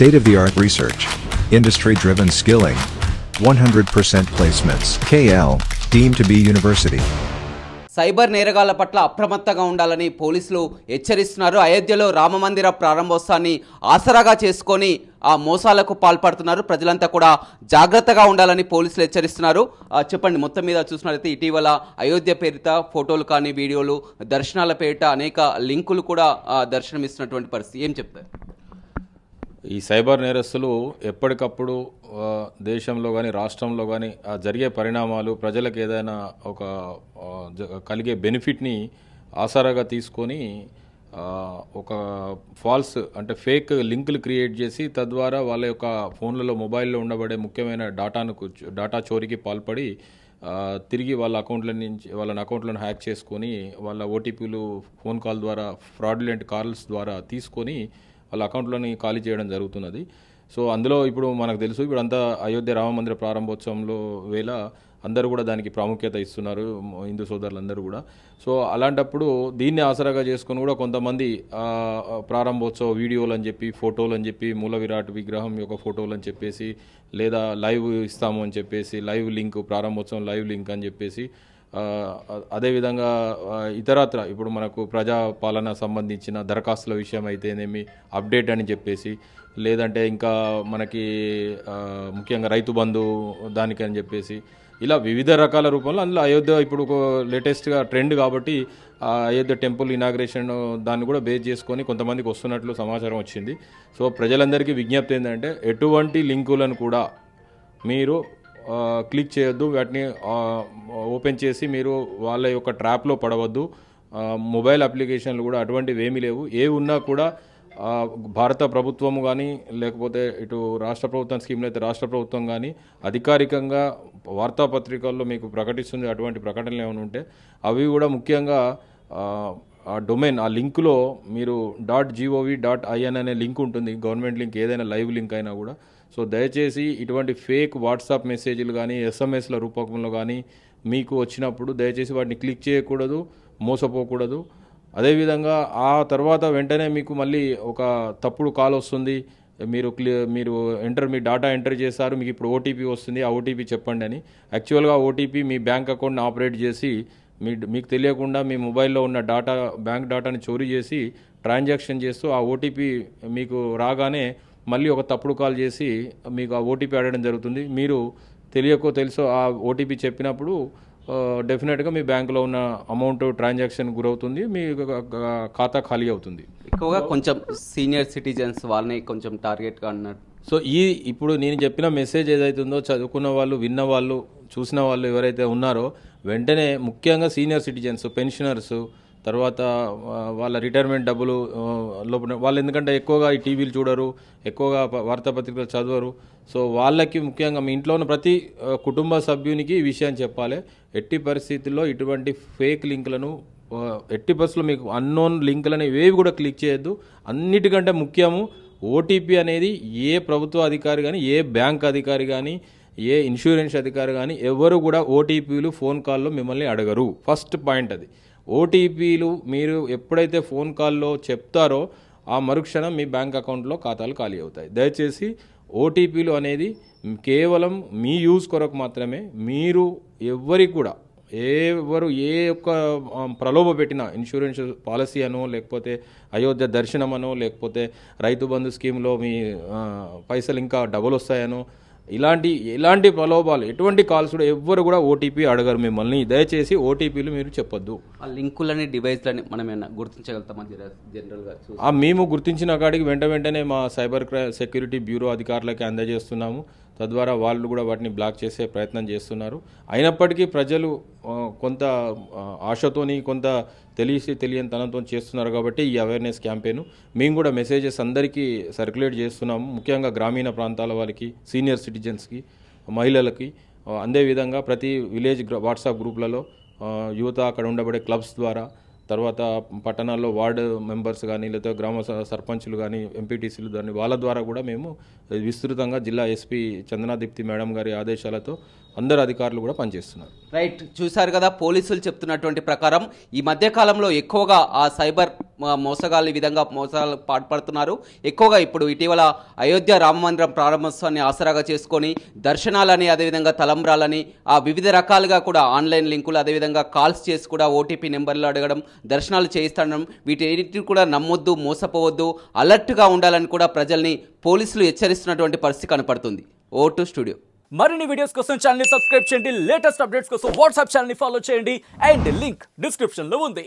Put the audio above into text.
state-of-the-art research, industry-driven skilling, 100% placements, KL, deemed to be university. Cyber నేరగాళ్ల పట్ల అప్రమత్తంగా ఉండాలని పోలీసులు హెచ్చరిస్తున్నారు అయోధ్యలో రామమందిర ప్రారంభోత్సవాన్ని ఆసరాగా చేసుకొని ఆ మోసాలకు పాల్పడుతున్నారు ప్రజలంతా కూడా జాగ్రత్తగా ఉండాలని పోలీసులు హెచ్చరిస్తున్నారు చెప్పండి మొత్తం మీద చూసినట్లయితే ఇటీవల అయోధ్య పేరిత ఫోటోలు కానీ వీడియోలు దర్శనాల పేరిట అనేక లింకులు కూడా దర్శనమిస్తున్నటువంటి పరిస్థితి ఏం చెప్తారు ఈ సైబర్ నేరస్తులు ఎప్పటికప్పుడు దేశంలో కానీ రాష్ట్రంలో కానీ ఆ జరిగే పరిణామాలు ప్రజలకు ఏదైనా ఒక కలిగే బెనిఫిట్ని ఆసరాగా తీసుకొని ఒక ఫాల్స్ అంటే ఫేక్ లింకులు క్రియేట్ చేసి తద్వారా వాళ్ళ యొక్క ఫోన్లలో మొబైల్లో ఉండబడే ముఖ్యమైన డాటాను డాటా చోరీకి పాల్పడి తిరిగి వాళ్ళ అకౌంట్ల నుంచి వాళ్ళ అకౌంట్లను హ్యాక్ చేసుకొని వాళ్ళ ఓటీపీలు ఫోన్ కాల్ ద్వారా ఫ్రాడ్లెంట్ కాల్స్ ద్వారా తీసుకొని వాళ్ళ అకౌంట్లోని ఖాళీ చేయడం జరుగుతున్నది సో అందులో ఇప్పుడు మనకు తెలుసు ఇప్పుడు అంతా అయోధ్య రామ మందిర ప్రారంభోత్సవంలో వేళ అందరూ కూడా దానికి ప్రాముఖ్యత ఇస్తున్నారు హిందూ సోదరులందరూ కూడా సో అలాంటప్పుడు దీన్ని ఆసరాగా చేసుకుని కూడా కొంతమంది ప్రారంభోత్సవ వీడియోలు అని చెప్పి ఫోటోలు అని చెప్పి మూల విరాట్ విగ్రహం యొక్క ఫోటోలు అని చెప్పేసి లేదా లైవ్ ఇస్తాము అని చెప్పేసి లైవ్ లింక్ ప్రారంభోత్సవం లైవ్ లింక్ అని చెప్పేసి అదేవిధంగా ఇతరత్ర ఇప్పుడు మనకు ప్రజాపాలన సంబంధించిన దరఖాస్తుల విషయం అయితేనేమి అప్డేట్ అని చెప్పేసి లేదంటే ఇంకా మనకి ముఖ్యంగా రైతు బంధు దానికని చెప్పేసి ఇలా వివిధ రకాల రూపంలో అందులో అయోధ్య ఇప్పుడు లేటెస్ట్గా ట్రెండ్ కాబట్టి అయోధ్య టెంపుల్ ఇనాగ్రేషన్ దాన్ని కూడా బేస్ చేసుకొని కొంతమందికి వస్తున్నట్లు సమాచారం వచ్చింది సో ప్రజలందరికీ విజ్ఞప్తి ఏంటంటే ఎటువంటి లింకులను కూడా మీరు క్లిక్ చేయొద్దు వాటిని ఓపెన్ చేసి మీరు వాళ్ళ యొక్క ట్రాప్లో పడవద్దు మొబైల్ అప్లికేషన్లు కూడా అటువంటివి ఏమీ లేవు ఏవి ఉన్నా కూడా భారత ప్రభుత్వం కానీ లేకపోతే ఇటు రాష్ట్ర ప్రభుత్వం స్కీమ్లు అయితే రాష్ట్ర ప్రభుత్వం కానీ అధికారికంగా వార్తాపత్రికల్లో మీకు ప్రకటిస్తుంది అటువంటి ప్రకటనలు ఏమైనా ఉంటే అవి కూడా ముఖ్యంగా ఆ డొమైన్ ఆ లింక్లో మీరు డాట్ జీఓవి డాట్ ఐఎన్ అనే లింక్ ఉంటుంది గవర్నమెంట్ లింక్ ఏదైనా లైవ్ లింక్ అయినా కూడా సో దయచేసి ఇటువంటి ఫేక్ వాట్సాప్ మెసేజ్లు కానీ ఎస్ఎంఎస్ల రూపకంలో కానీ మీకు వచ్చినప్పుడు దయచేసి వాటిని క్లిక్ చేయకూడదు మోసపోకూడదు అదేవిధంగా ఆ తర్వాత వెంటనే మీకు మళ్ళీ ఒక తప్పుడు కాల్ వస్తుంది మీరు మీరు ఎంటర్ మీ డేటా ఎంటర్ చేశారు మీకు ఇప్పుడు ఓటీపీ వస్తుంది ఆ ఓటీపీ చెప్పండి అని యాక్చువల్గా ఓటీపీ మీ బ్యాంక్ అకౌంట్ని ఆపరేట్ చేసి మీ మీకు తెలియకుండా మీ మొబైల్లో ఉన్న డేటా బ్యాంక్ డేటాని చోరీ చేసి ట్రాన్సాక్షన్ చేస్తూ ఆ ఓటీపీ మీకు రాగానే మళ్ళీ ఒక తప్పుడు కాల్ చేసి మీకు ఆ ఓటీపీ అడగడం జరుగుతుంది మీరు తెలియకో తెలుసో ఆ ఓటీపీ చెప్పినప్పుడు డెఫినెట్గా మీ బ్యాంకులో ఉన్న అమౌంట్ ట్రాన్సాక్షన్ గురవుతుంది మీ ఖాతా ఖాళీ అవుతుంది ఎక్కువగా కొంచెం సీనియర్ సిటిజన్స్ వాళ్ళని కొంచెం టార్గెట్గా అన్నట్టు సో ఈ ఇప్పుడు నేను చెప్పిన మెసేజ్ ఉందో చదువుకున్న వాళ్ళు విన్న వాళ్ళు చూసిన వాళ్ళు ఎవరైతే ఉన్నారో వెంటనే ముఖ్యంగా సీనియర్ సిటిజన్స్ పెన్షనర్స్ తర్వాత వాళ్ళ రిటైర్మెంట్ డబ్బులు లోపల వాళ్ళు ఎందుకంటే ఎక్కువగా ఈ టీవీలు చూడరు ఎక్కువగా వార్తాపత్రికలు చదవరు సో వాళ్ళకి ముఖ్యంగా మీ ఇంట్లో ఉన్న ప్రతి కుటుంబ సభ్యునికి ఈ విషయాన్ని చెప్పాలి ఎట్టి పరిస్థితుల్లో ఇటువంటి ఫేక్ లింకులను ఎట్టి పరిస్థితుల్లో మీకు అన్నోన్ లింకులని ఏవి కూడా క్లిక్ చేయొద్దు అన్నిటికంటే ముఖ్యము ఓటీపీ అనేది ఏ ప్రభుత్వ అధికారి కానీ ఏ బ్యాంక్ అధికారి కానీ ఏ ఇన్సూరెన్స్ అధికారి కానీ ఎవరు కూడా ఓటీపీలు ఫోన్ కాల్లో మిమ్మల్ని అడగరు ఫస్ట్ పాయింట్ అది ఓటీపీలు మీరు ఎప్పుడైతే ఫోన్ కాల్లో చెప్తారో ఆ మరుక్షణం మీ బ్యాంక్ అకౌంట్లో ఖాతాలు ఖాళీ అవుతాయి దయచేసి ఓటీపీలు అనేది కేవలం మీ యూజ్ కొరకు మాత్రమే మీరు ఎవరి కూడా ఎవరు ఏ ఒక్క ప్రలోభ పెట్టినా ఇన్సూరెన్స్ పాలసీ అనో లేకపోతే అయోధ్య దర్శనం అనో లేకపోతే రైతు బంధు స్కీమ్లో మీ పైసలు ఇంకా డబుల్ వస్తాయనో ఇలాంటి ఎలాంటి ప్రలోభాలు ఎటువంటి కాల్స్ కూడా ఎవ్వరు కూడా ఓటీపీ అడగరు మిమ్మల్ని దయచేసి ఓటీపీలు మీరు చెప్పొద్దు ఆ లింకులని డివైస్లని మనం ఏమైనా గుర్తించగలుగుతామా జనరల్గా మేము గుర్తించిన కాడికి వెంట వెంటనే మా సైబర్ క్రై సెక్యూరిటీ బ్యూరో అధికారులకి అందజేస్తున్నాము తద్వారా వాళ్ళు కూడా వాటిని బ్లాక్ చేసే ప్రయత్నం చేస్తున్నారు అయినప్పటికీ ప్రజలు కొంత ఆశతోని కొంత తెలిసి తెలియని తనంతో చేస్తున్నారు కాబట్టి ఈ అవేర్నెస్ క్యాంపెయిన్ మేము కూడా మెసేజెస్ అందరికీ సర్క్యులేట్ చేస్తున్నాము ముఖ్యంగా గ్రామీణ ప్రాంతాల వాళ్ళకి సీనియర్ సిటిజన్స్కి మహిళలకి అందే విధంగా ప్రతి విలేజ్ వాట్సాప్ గ్రూప్లలో యువత అక్కడ ఉండబడే క్లబ్స్ ద్వారా తర్వాత పట్టణాల్లో వార్డు మెంబర్స్ కానీ లేదా గ్రామ సర్పంచులు కానీ ఎంపీటీసీలు కానీ వాళ్ళ ద్వారా కూడా మేము విస్తృతంగా జిల్లా ఎస్పీ చందనాదీప్తి మేడం గారి ఆదేశాలతో అందరు అధికారులు కూడా పనిచేస్తున్నారు రైట్ చూశారు కదా పోలీసులు చెప్తున్నటువంటి ప్రకారం ఈ మధ్యకాలంలో ఎక్కువగా ఆ సైబర్ మోసగాళ్ళు ఈ విధంగా మోసాలు పాటుపడుతున్నారు ఎక్కువగా ఇప్పుడు ఇటీవల అయోధ్య రామ మందిరం ప్రారంభోత్సవాన్ని ఆసరాగా చేసుకొని దర్శనాలని అదేవిధంగా తలంబ్రాలని ఆ వివిధ రకాలుగా కూడా ఆన్లైన్ లింకులు అదేవిధంగా కాల్స్ చేసి కూడా ఓటీపీ నెంబర్లు అడగడం దర్శనాలు చేయిస్తడం వీటిని కూడా నమ్మొద్దు మోసపోవద్దు అలర్ట్గా ఉండాలని కూడా ప్రజల్ని పోలీసులు హెచ్చరిస్తున్నటువంటి పరిస్థితి కనపడుతుంది ఓటు స్టూడియో మరిన్ని వీడియోస్ కోసం ఛానల్ సబ్స్క్రైబ్ చేయండి లేటెస్ట్ అప్డేట్స్ కోసం వాట్సాప్ ఛానల్ని ఫాలో చేయండి అండ్ లింక్ డిస్క్రిప్షన్లో ఉంది